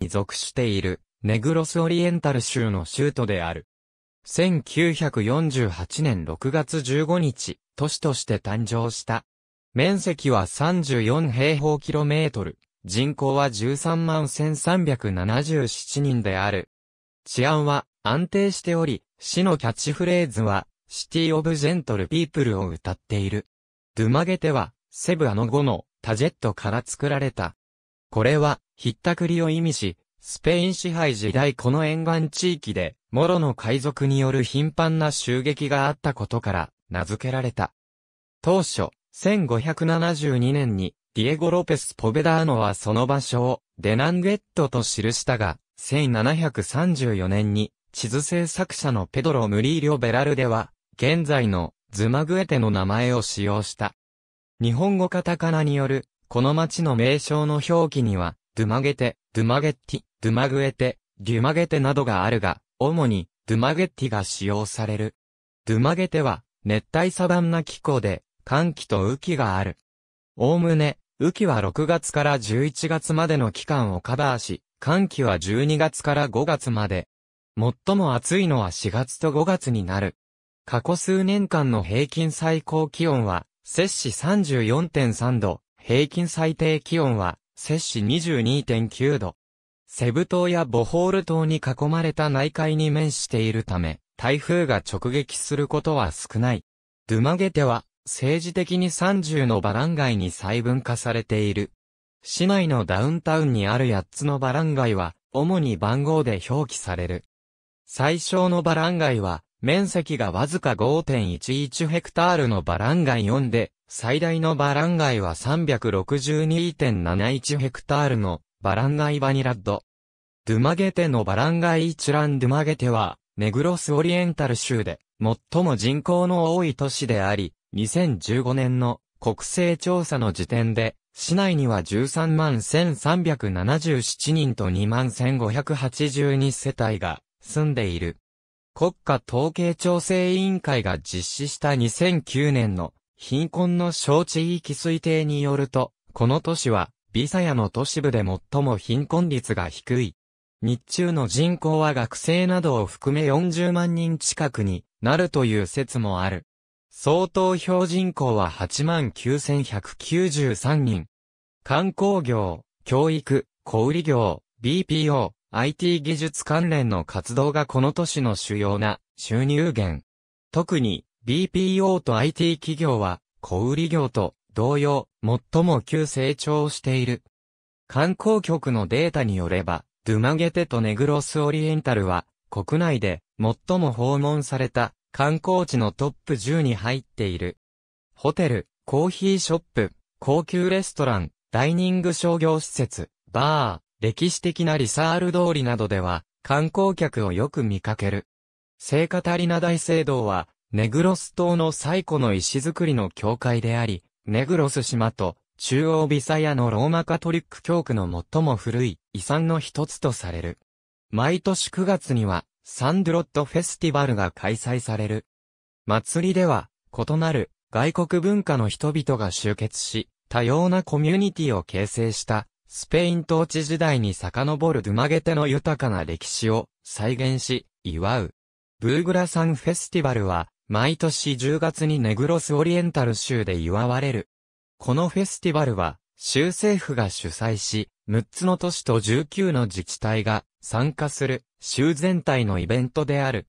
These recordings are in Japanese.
に属している、ネグロスオリエンタル州の州都である。1948年6月15日、都市として誕生した。面積は34平方キロメートル、人口は13万1377人である。治安は安定しており、市のキャッチフレーズは、シティオブジェントルピープルを歌っている。ドゥマゲテは、セブアの後のタジェットから作られたこれは、ひったくりを意味し、スペイン支配時代この沿岸地域で、モロの海賊による頻繁な襲撃があったことから、名付けられた。当初、1572年に、ディエゴ・ロペス・ポベダーノはその場所を、デナンゲットと記したが、1734年に、地図制作者のペドロ・ムリーリョ・ベラルでは、現在のズマグエテの名前を使用した。日本語カタカナによるこの町の名称の表記には、ドゥマゲテ、ドゥマゲッティ、ドゥマグエテ、デュマゲテなどがあるが、主に、ドゥマゲッティが使用される。ドゥマゲテは、熱帯サバンナ気候で、寒気と雨季がある。おおむね、雨季は6月から11月までの期間をカバーし、寒気は12月から5月まで。最も暑いのは4月と5月になる。過去数年間の平均最高気温は、摂氏34.3度、平均最低気温は、摂氏22.9度。セブ島やボホール島に囲まれた内海に面しているため、台風が直撃することは少ない。ドゥマゲテは、政治的に30のバランガイに細分化されている。市内のダウンタウンにある8つのバランガイは、主に番号で表記される。最小のバランガイは、面積がわずか5.11ヘクタールのバランガイ4で、最大のバランガイは362.71ヘクタールのバランガイバニラッド。ドゥマゲテのバランガイ一覧ドゥマゲテは、ネグロスオリエンタル州で、最も人口の多い都市であり、2015年の国勢調査の時点で、市内には13万1377人と2万1582世帯が住んでいる。国家統計調整委員会が実施した2009年の貧困の小地域推定によると、この都市は、ビサヤの都市部で最も貧困率が低い。日中の人口は学生などを含め40万人近くになるという説もある。相当票人口は89,193人。観光業、教育、小売業、BPO、IT 技術関連の活動がこの都市の主要な収入源。特に BPO と IT 企業は、小売業と同様、最も急成長している。観光局のデータによれば、ドゥマゲテとネグロスオリエンタルは、国内で最も訪問された観光地のトップ10に入っている。ホテル、コーヒーショップ、高級レストラン、ダイニング商業施設、バー、歴史的なリサール通りなどでは、観光客をよく見かける。聖カタリナ大聖堂は、ネグロス島の最古の石造りの教会であり、ネグロス島と中央ビサヤのローマカトリック教区の最も古い遺産の一つとされる。毎年9月にはサンドロットフェスティバルが開催される。祭りでは異なる外国文化の人々が集結し、多様なコミュニティを形成したスペイン統治時代に遡るドゥマゲテの豊かな歴史を再現し、祝う。ブーグラサンフェスティバルは毎年10月にネグロスオリエンタル州で祝われる。このフェスティバルは、州政府が主催し、6つの都市と19の自治体が参加する州全体のイベントである。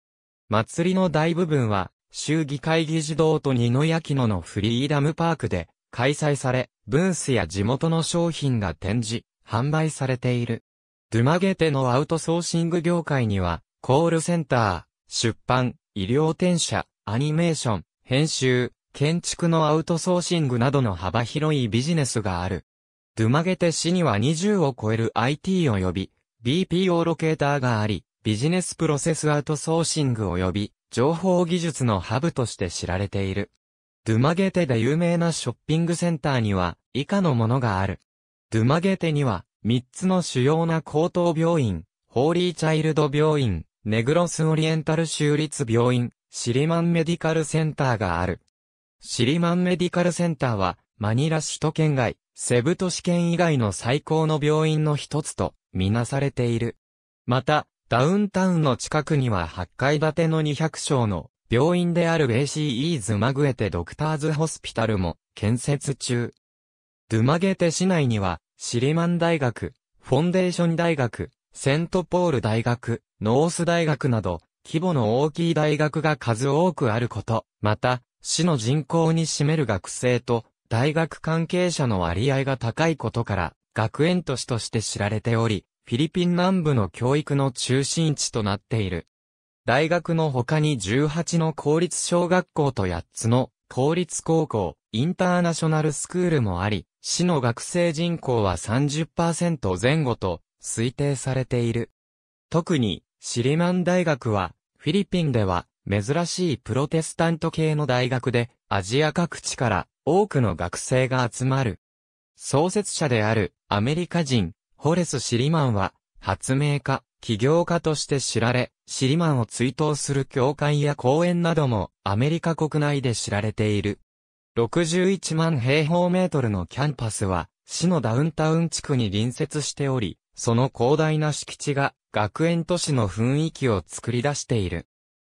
祭りの大部分は、州議会議事堂と二の焼き野のフリーダムパークで開催され、ブースや地元の商品が展示、販売されている。ドゥマゲテのアウトソーシング業界には、コールセンター、出版、医療転写、アニメーション、編集、建築のアウトソーシングなどの幅広いビジネスがある。ドゥマゲテ市には20を超える IT 及び BPO ロケーターがあり、ビジネスプロセスアウトソーシング及び情報技術のハブとして知られている。ドゥマゲテで有名なショッピングセンターには以下のものがある。ドゥマゲテには3つの主要な高等病院、ホーリーチャイルド病院、ネグロスオリエンタル州立病院、シリマンメディカルセンターがある。シリマンメディカルセンターは、マニラ首都圏外、セブ都市圏以外の最高の病院の一つと、みなされている。また、ダウンタウンの近くには8階建ての200床の病院であるベ c シーイーズマグエテドクターズホスピタルも建設中。ドゥマゲテ市内にはシリマン大学、フォンデーション大学、セントポール大学、ノース大学など規模の大きい大学が数多くあること、また、市の人口に占める学生と、大学関係者の割合が高いことから、学園都市として知られており、フィリピン南部の教育の中心地となっている。大学の他に18の公立小学校と8つの公立高校、インターナショナルスクールもあり、市の学生人口は30%前後と推定されている。特に、シリマン大学はフィリピンでは、珍しいプロテスタント系の大学で、アジア各地から多くの学生が集まる。創設者であるアメリカ人、ホレス・シリマンは、発明家、起業家として知られ、シリマンを追悼する教会や公園などもアメリカ国内で知られている。61万平方メートルのキャンパスは、市のダウンタウン地区に隣接しており、その広大な敷地が学園都市の雰囲気を作り出している。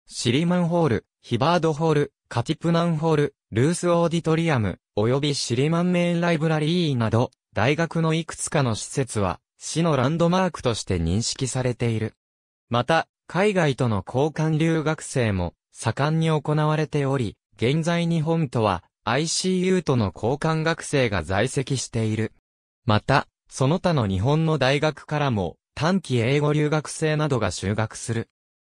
シリマンホール、ヒバードホール、カティプナンホール、ルースオーディトリアム、及びシリマンメインライブラリーなど、大学のいくつかの施設は、市のランドマークとして認識されている。また、海外との交換留学生も、盛んに行われており、現在日本とは、ICU との交換学生が在籍している。また、その他の日本の大学からも、短期英語留学生などが就学する。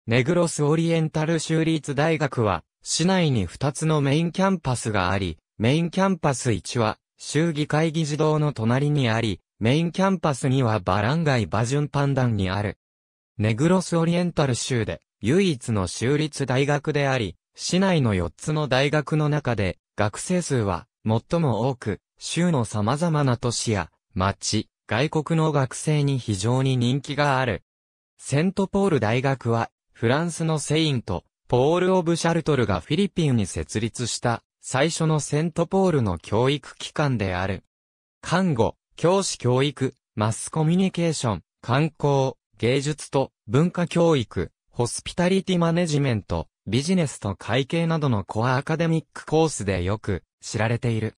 ネグロスオリエンタル州立大学は、市内に2つのメインキャンパスがあり、メインキャンパス1は、州議会議事堂の隣にあり、メインキャンパスにはバランガイバジュンパンダンにある。ネグロスオリエンタル州で、唯一の州立大学であり、市内の4つの大学の中で、学生数は最も多く、州の様々な都市や町、外国の学生に非常に人気がある。セントポール大学は、フランスのセイント、ポール・オブ・シャルトルがフィリピンに設立した最初のセントポールの教育機関である。看護、教師教育、マスコミュニケーション、観光、芸術と文化教育、ホスピタリティマネジメント、ビジネスと会計などのコアアカデミックコースでよく知られている。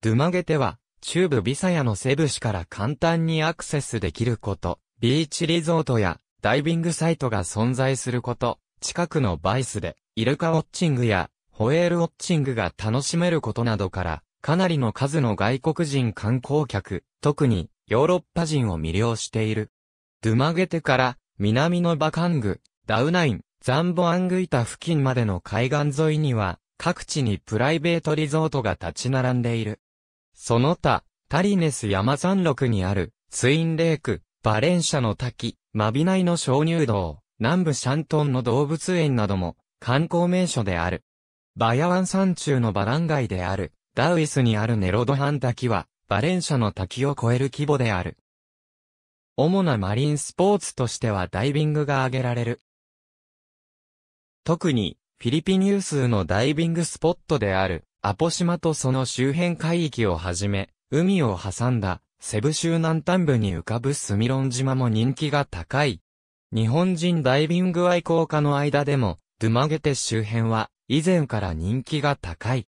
ドゥマゲテは中部ビサヤのセブ市から簡単にアクセスできること、ビーチリゾートやダイビングサイトが存在すること、近くのバイスでイルカウォッチングやホエールウォッチングが楽しめることなどから、かなりの数の外国人観光客、特にヨーロッパ人を魅了している。ドゥマゲテから南のバカング、ダウナイン、ザンボアングイタ付近までの海岸沿いには、各地にプライベートリゾートが立ち並んでいる。その他、タリネス山山麓にある、ツインレーク、バレンシャの滝、マビナイの鍾乳洞、南部シャントンの動物園なども、観光名所である。バヤワン山中のバラン街である、ダウイスにあるネロドハン滝は、バレンシャの滝を超える規模である。主なマリンスポーツとしてはダイビングが挙げられる。特に、フィリピン有数のダイビングスポットである、アポ島とその周辺海域をはじめ、海を挟んだ、セブ州南端部に浮かぶスミロン島も人気が高い。日本人ダイビング愛好家の間でも、ドゥマゲテ周辺は、以前から人気が高い。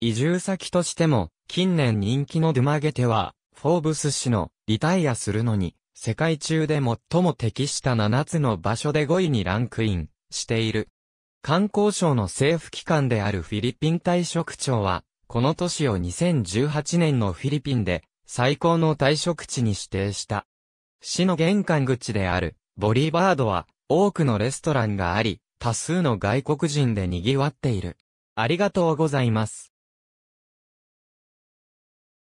移住先としても、近年人気のドゥマゲテは、フォーブス氏のリタイアするのに、世界中で最も適した7つの場所で5位にランクインしている。観光省の政府機関であるフィリピン大食庁は、この都市を2018年のフィリピンで最高の大食地に指定した。市の玄関口であるボリバードは多くのレストランがあり、多数の外国人で賑わっている。ありがとうございます。